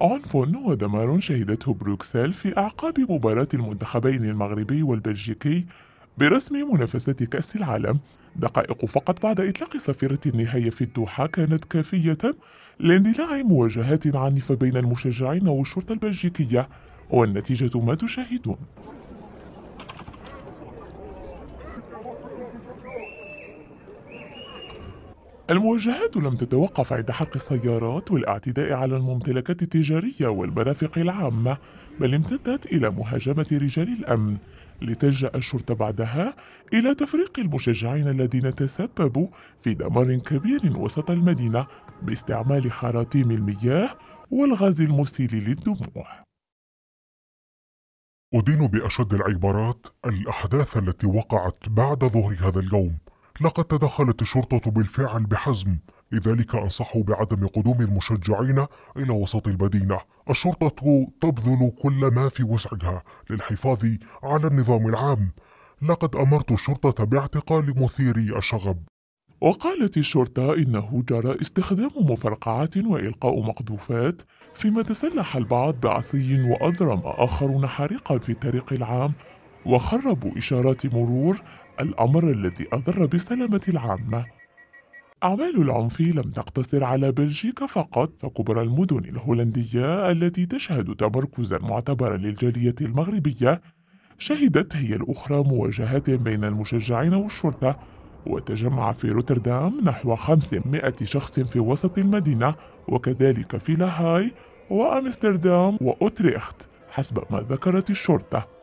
عنف ودمار شهدته بروكسل في أعقاب مباراة المنتخبين المغربي والبلجيكي برسم منافسة كأس العالم دقائق فقط بعد إطلاق صفيرة النهاية في الدوحة كانت كافية لاندلاع مواجهات عنيفة بين المشجعين والشرطة البلجيكية والنتيجة ما تشاهدون المواجهات لم تتوقف عند حرق السيارات والاعتداء على الممتلكات التجارية والمرافق العامة بل امتدت إلى مهاجمة رجال الأمن لتلجأ الشرطة بعدها إلى تفريق المشجعين الذين تسببوا في دمار كبير وسط المدينة باستعمال حراطيم المياه والغاز المسيل للدموع أدين بأشد العبارات الأحداث التي وقعت بعد ظهر هذا اليوم لقد تدخلت الشرطة بالفعل بحزم لذلك أنصحوا بعدم قدوم المشجعين إلى وسط المدينة الشرطة تبذل كل ما في وسعها للحفاظ على النظام العام لقد أمرت الشرطة باعتقال مثيري الشغب وقالت الشرطة إنه جرى استخدام مفرقعات وإلقاء مقذوفات فيما تسلح البعض بعصي وأضرم آخرون حريقا في الطريق العام وخربوا إشارات مرور الأمر الذي أضر بسلامة العامة أعمال العنف لم تقتصر على بلجيكا فقط فكبرى المدن الهولندية التي تشهد تمركزا معتبرا للجالية المغربية شهدت هي الأخرى مواجهات بين المشجعين والشرطة وتجمع في روتردام نحو 500 شخص في وسط المدينة وكذلك في لاهاي وأمستردام وأوتريخت حسب ما ذكرت الشرطة